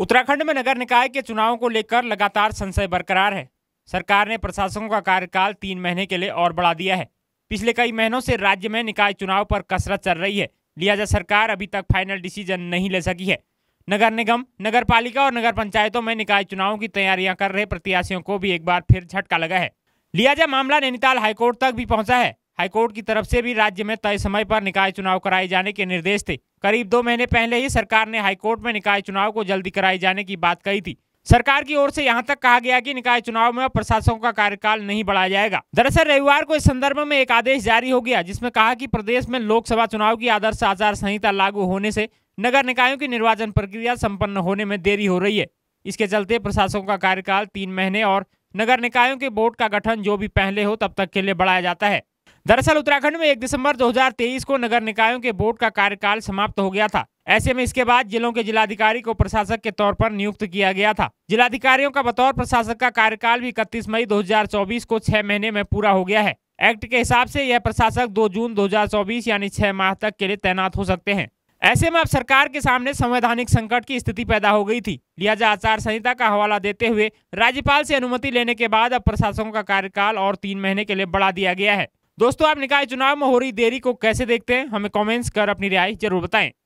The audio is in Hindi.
उत्तराखंड में नगर निकाय के चुनावों को लेकर लगातार संशय बरकरार है सरकार ने प्रशासकों का कार्यकाल तीन महीने के लिए और बढ़ा दिया है पिछले कई महीनों से राज्य में निकाय चुनाव पर कसरत चल रही है लिहाजा सरकार अभी तक फाइनल डिसीजन नहीं ले सकी है नगर निगम नगर पालिका और नगर पंचायतों में निकाय चुनाव की तैयारियां कर रहे प्रत्याशियों को भी एक बार फिर झटका लगा है लिहाजा मामला नैनीताल हाईकोर्ट तक भी पहुंचा है हाईकोर्ट की तरफ से भी राज्य में तय समय पर निकाय चुनाव कराए जाने के निर्देश थे करीब दो महीने पहले ही सरकार ने हाईकोर्ट में निकाय चुनाव को जल्दी कराए जाने की बात कही थी सरकार की ओर से यहां तक कहा गया कि निकाय चुनाव में प्रशासकों का कार्यकाल नहीं बढ़ाया जाएगा दरअसल रविवार को इस संदर्भ में एक आदेश जारी हो गया जिसमें कहा कि प्रदेश में लोकसभा चुनाव की आदर्श आचार संहिता लागू होने से नगर निकायों की निर्वाचन प्रक्रिया संपन्न होने में देरी हो रही है इसके चलते प्रशासकों का कार्यकाल तीन महीने और नगर निकायों के बोर्ड का गठन जो भी पहले हो तब तक के लिए बढ़ाया जाता है दरअसल उत्तराखंड में 1 दिसंबर 2023 को नगर निकायों के बोर्ड का कार्यकाल समाप्त हो गया था ऐसे में इसके बाद जिलों के जिलाधिकारी को प्रशासक के तौर पर नियुक्त किया गया था जिलाधिकारियों का बतौर प्रशासक का कार्यकाल भी इकतीस मई 2024 को छह महीने में पूरा हो गया है एक्ट के हिसाब से यह प्रशासक 2 जून 2024 यानी छह माह तक के लिए तैनात हो सकते हैं ऐसे में अब सरकार के सामने संवैधानिक संकट की स्थिति पैदा हो गई थी लिहाजा आचार संहिता का हवाला देते हुए राज्यपाल से अनुमति लेने के बाद अब प्रशासकों का कार्यकाल और तीन महीने के लिए बढ़ा दिया गया है दोस्तों आप निकाय चुनाव में हो रही देरी को कैसे देखते हैं हमें कॉमेंट्स कर अपनी रिहाई जरूर बताएं